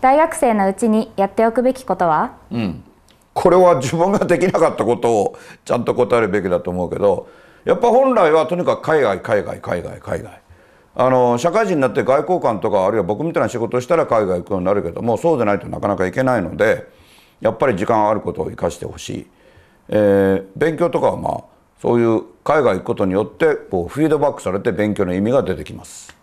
大学生のうちにやっておくべきことは、うん、これは自分ができなかったことをちゃんと答えるべきだと思うけどやっぱ本来はとにかく海外海外海外海外あの社会人になって外交官とかあるいは僕みたいな仕事をしたら海外行くようになるけどもそうでないとなかなか行けないのでやっぱり時間あることを生かしてほしい、えー、勉強とかはまあそういう海外行くことによってこうフィードバックされて勉強の意味が出てきます。